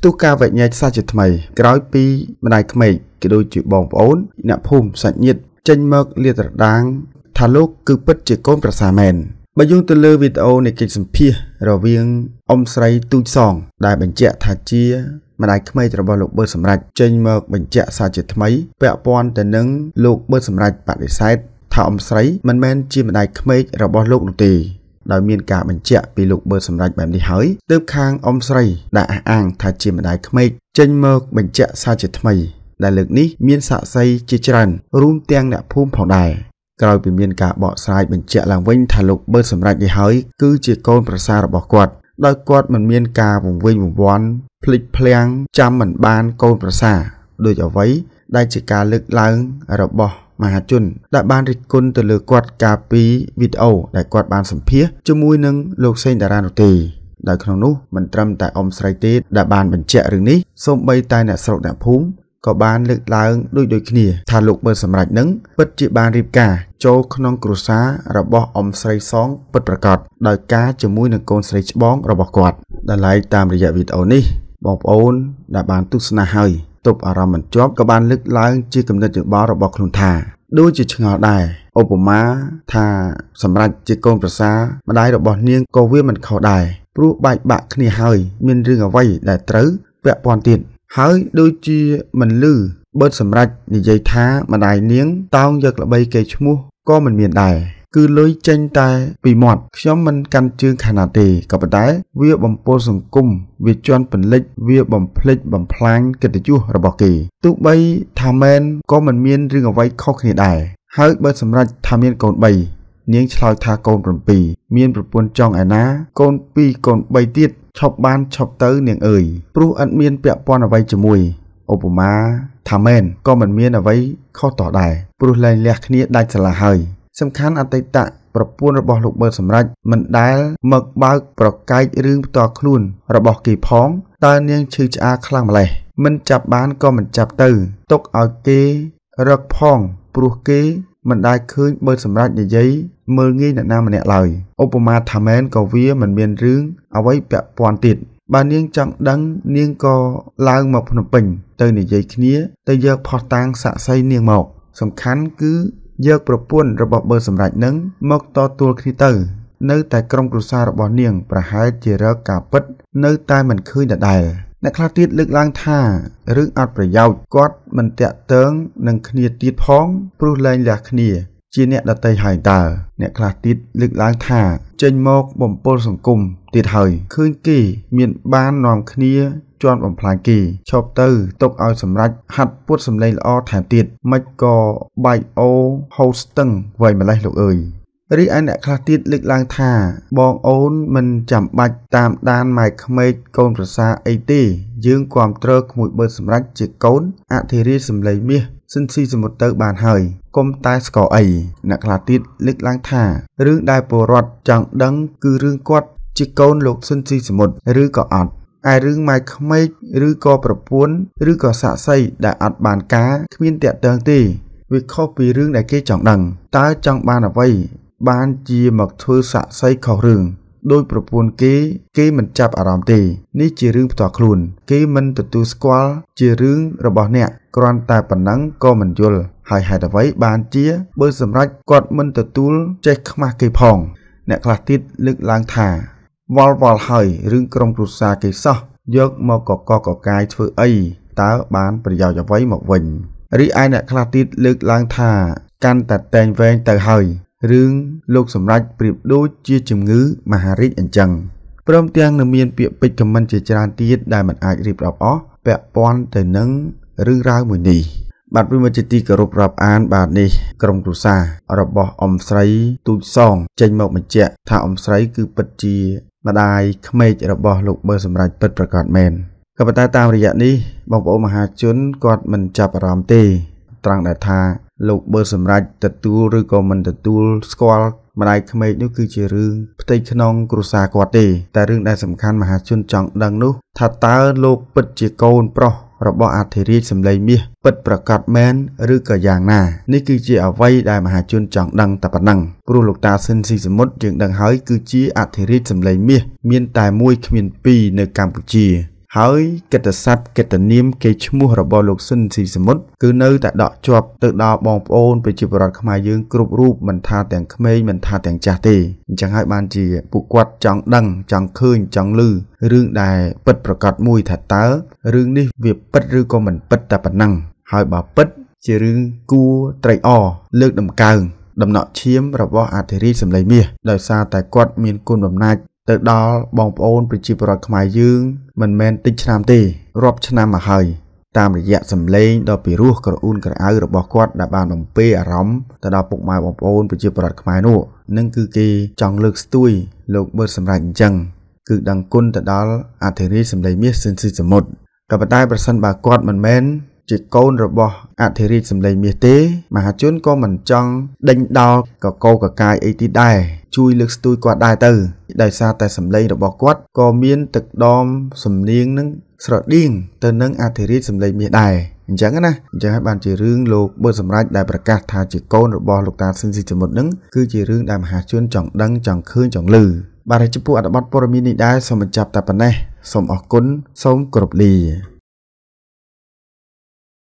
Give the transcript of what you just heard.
ផ្ទុះការវែកញែកសាជាថ្មី ក្រោយពីម្ដាយក្មេកក៏ដូចជាបងប្អូន អ្នកភូមិសាច់ញាតិចេញមកលាតត្រដាងថាលោកគឺពិតជាកូនប្រសាមែនបើយោងទៅលើវីដេអូនៃកិច្ចសម្ភាសរវាងអ៊ំស្រីទូចសង ដែលបញ្ជាក់ថាជាម្ដាយក្មេករបស់លោកប៊ឺសម្រាប់ចេញមកបញ្ជាក់សារជាថ្មីពាក់ព័ន្ធទៅនឹងលោកប៊ឺសម្រាប់បដិសេធថាអ៊ំស្រី មិនមែនជាម្ដាយក្មេករបស់លោកនោះទេដោយមានការបញ្ជាក់ពីលោកបឺតសម្រាប់បែបនេះហើយទើបខាងអ៊ំស្រីដែលអះអាងថាជាម្ដាយក្មេកចេញមកបញ្ជាក់សារជាថ្មី ដែលលើកនេះមានសាក្សីជាច្រើនរួមទាំងអ្នកភូមិផងដែរក្រោយពីមានការបកស្រាយបញ្ជាក់ឡើងវិញថាលោកបឺតសម្រាប់នេះហើយគឺជាកូនប្រសាររបស់គាត់ដោយគាត់មិនមានការវង្វេងវង្វាន់ភ្លេចភ្លាំងចាំមិនបានកូនប្រសារដូចអ្វីដែលជាការលើកឡើងរបស់មហាជនដែលបានរិះគន់ទៅលើគាត់កាលពីវីដេអូដែលគាត់បានសម្ភាសជាមួយនឹងលោកសេងតារានោះទេដោយក្នុងនោះមិនត្រឹមតែអ៊ំស្រីទេដែលបានបញ្ជាក់រឿងនេះសូម្បី តែអ្នកស្រុកអ្នកភូមិក៏បានលើកឡើងដូចដូចគ្នា ថាលោកបើសម្រេចនឹងពិតជាបានរៀបការចូលក្នុងគ្រួសាររបស់អ៊ំស្រីសងពិតប្រាកដដោយការជាមួយនឹងកូនស្រីច្បងរបស់គាត់ដែលឡែកតាមរយៈវីដេអូនេះបងប្អូនដែលបានទស្សនាហើយទប់អារម្មណ៍មិនជាប់ក៏បានលើកឡើង ជាគំនិតយោបល់របស់ខ្លួនថាដូចជាឆ្ងល់ដែរឧបមាថាសម្រាប់ជាកូនប្រសាម្ដាយរបស់នាងក៏វាមិនខុសដែរព្រោះបែកបាក់គ្នាហើយ មានរឿងអ្វីដែលត្រូវពាក់ព័ន្ធទៀតហើយដូចជាមិនលឺបើសម្រាប់និយាយថាម្ដាយនាងតោងយកល្បីគេឈ្មោះក៏មិនមានដែរគឺលុយចេញតែពីមាត់ខ្ញុំមិនកាន់ជើងខាងណាទេក៏ប៉ុន្តែវាបំពុលសង្គមវាជន់ពលិច វា បំភ្លេចបំផ្លាញកិត្តិយសរបស់គេ ទោះបីថាមែនក៏មិនមានរឿងអ្វីខុសគ្នាដែរហើយបើ សម្រេចថាមានកូន3នាងឆ្លើយថាកូន7មានប្រពន្ធចង់ឯណាកូន2កូន3ទៀតឈប់បានឈប់ទៅ នាងអើយព្រោះឥតមាន ពាក់ព័ន្ធអ្វីជាមួយឧបមាថាមែនក៏មិនមានអ្វីខុសតោះដែរព្រោះលែងលះគ្នាដាច់ស្រឡះហើយសំខាន់អតីតប្រពន្ធរបស់លោកប៊ឺតសម្រេចមិនដែលមកបើក ប្រកែករឿងផ្ទាល់ខ្លួន របស់គេផងតើនាងឈឺឆ្អាខ្លាំងម្ល៉េះមិនចាប់បានក៏មិនចាប់ទៅទុកឲ្យគេរកផងព្រោះគេ មិនដែលឃើញបើសម្រាប់និយាយមើលងាយអ្នកណាម្នាក់ឡើយឧបមាថាមែនក៏វាមិនមានរឿងអ្វីពាក់ព័ន្ធទៀតបើនាងចង់ដឹង នាងក៏ឡើងមកភ្នំពេញ ទៅនិយាយគ្នា ទៅយកផោះតាងសាក់សីនាងមក សំខាន់គឺយកប្រពន្ធរបស់បើសម្រេចនឹងមកតទួលគ្នាទៅ នៅ តែក្រុមគ្រួសាររបស់នាងប្រហែលជារកការពិត នៅ តែមិនឃើញដដែលអ្នកខ្លះទៀតលើកឡើងថារឿងអត់ប្រយោជន៍គាត់ មិនតាក់ទងនឹងគ្នាទៀតផងព្រោះលែងលះគ្នា ជាអ្នកដតីហើយតើអ្នកខ្លះទៀតលើកឡើងថា ចេញមក បំពល់សង្គមទៀតហើយឃើញគេមានបាននាំគ្នាជន់បំផ្លាញគេឈប់ទៅទុកឲ្យសម្រេចហាត់ពួតសម្លេងល្អថែមទៀតមិនក៏បែកអូហូស្ទឹងវាយម្លេះលោកអើយរីឯអ្នកខ្លះទៀតលើកឡើងថា បងអូនមិនចាំបាច់តាមដានម៉ែក្មេកកូនប្រសាអីទេយើងគាំទ្រក្មួយបើសម្រាប់ជាកូន អធិរាជសម្លេងមាសសិនស៊ីសមុទ្រទៅបានហើយកុំតែស្កអីអ្នកខ្លះទៀតលើកឡើងថារឿងដែលពលរដ្ឋចង់ដឹងគឺរឿងគាត់ជាកូនលោកសិនស៊ីសមុទ្រឬក៏អត់ឯរឿងម៉ែក្មេកឬក៏ប្រពន្ធឬក៏សាក់សីដែលអត់បានការគ្មានតាក់ទងទេវាខុសពីរឿងដែលគេចង់ដឹងតើចង់បានអ្វី បានជាមកធ្វើសាក់សីខុសរឿងដោយប្រពន្ធគេ គេមិនចាប់អារម្មណ៍ទេនេះជារឿងផ្ទាល់ខ្លួន គេមិនទទួលស្គាល់ជារឿងរបស់អ្នកគ្រាន់តែប៉ុណ្ណឹងក៏មិនយល់ហើយហេតុអ្វីបានជាបើសម្រាប់គាត់មិនទទួលចេះខ្មាស់គេផង អ្នកខ្លះទៀតលើកឡើងថាវល់វល់ហើយរឿងក្រុមគ្រួសារគេសោះយកមកកកកកាយធ្វើអីតើបានប្រយោជន៍អ្វីមកវិញរីឯអ្នកខ្លះទៀតលើកឡើង ថាកាន់តែតែងវែងទៅហើយរឿងលោកសម្រេចប្រៀបដូចជាជំងឺ មហារីកអញ្ចឹងព្រមទាំងនឹងមានពាក្យពេចន៍ខមមិនជាច្រើនទៀតដែលមិនអាចរៀបរាប់អស់ពាក់ព័ន្ធទៅនឹងរឿងរ៉ាវមួយនេះបាទវិមិត្តជាទីគោរពរាប់អានបាទនេះក្រុមគ្រួសាររបស់អ៊ំស្រី ទូចសង ចេញមកបញ្ជាក់ថាអ៊ំស្រីគឺពិតជាម្ដាយក្មេករបស់លោកបើសម្រាប់ពិតប្រកបមែនក៏ប៉ុន្តែតាមរយៈនេះបងប្អូនមហាជនគាត់មិនចាប់អារម្មណ៍ទេត្រង់ដែលថា លោកបើសម្រាប់ទទួលឬក៏មិនទទួលស្គាល់ម្ដាយក្មេកនោះគឺជារឿងផ្ទៃក្នុងគ្រួសារគាត់ទេតែរឿងដែលសំខាន់មហាជនចង់ដឹងនោះ ថាតើលោកពិតជាកូនប្រុសរបស់អធិរាជសម្លេងមាសពិតប្រកបមែនឬក៏យ៉ាងណានេះគឺជាអ្វីដែលមហាជនចង់ដឹងតែប៉ុណ្ណឹងព្រោះលោកតាស៊ិនស៊ីសមុទ្រយើងដឹងហើយគឺជាអធិរាជសម្លេងមាសមានតែមួយគ្មានពីរនៅកម្ពុជាហើយកិត្តិស័ព្ទកិត្តិនាម គេឈ្មោះរបស់លោកស៊ិនស៊ីសមុទ្រគឺនៅតែដកជាប់ទៅដល់បងប្អូនប្រជាពលរដ្ឋខ្មែរយើងគ្រប់រូបមិនថាទាំងក្មេងមិនថាទាំងចាស់ទេអញ្ចឹងហើយបានជាពួកគាត់ចង់ដឹងចង់ឃើញចង់ឮរឿងដែលពិតប្រកបមួយថាតើរឿងនេះវាពិតឬក៏មិនពិតតែប៉ុណ្ណឹងហើយបើពិតជារឿងគួរត្រេកអរលើកដំកើង ដំណក់ឈាមរបស់អធិរាជសម្លេងមាសដោយសារតែគាត់មានគុណបំណាច់ទៅដល់បងប្អូនប្រជាពលរដ្ឋខ្មែរយើង មិនមែនតិចឆ្នាំទេរាប់ឆ្នាំមកហើយតាមរយៈសម្លេងដ៏ពិរោះក្រអ៊ូនក្រអៅរបស់គាត់ដែលបានបំពេអារម្មណ៍ទៅដល់ពុកម៉ែបងប្អូនប្រជាពលរដ្ឋខ្មែរនោះនឹងគឺគេចង់លើកស្ទួយលោកបឺតសម្រាប់អញ្ចឹងគឺដឹងគុណទៅដល់អធិរាជសម្លេងមាសស៊ិនស៊ីសមុទ្រក៏ប៉ុន្តែប្រសិនបើគាត់មិនមែនជាកូនរបស់អធិរាជសម្លេងមាសទេ មហាជនក៏មិនចង់ដេញដោលកកោកកាយអីទីដែរជួយលើកស្ទួយគាត់ដែរទៅដោយសារតែសម្លេងរបស់គាត់ក៏មានទឹកដម សំនៀងនឹងស្រដៀងទៅនឹងអធិរាជសម្លេងមាសដែរអញ្ចឹងណាអញ្ចឹងហើយបានជារឿងលោកបឺសម្រាប់ដែលប្រកាសថាជាកូនរបស់លោកតាស៊ិនស៊ីចមុតនឹងគឺជារឿងដែលមហាជនចង់ដឹងចង់ឃើញចង់ឮបាទហើយចំពោះអត្ថបទព័ត៌មាននេះដែរសូមបញ្ចប់តែប៉ុណ្ណេះសូមអរគុណសូមគោរពលា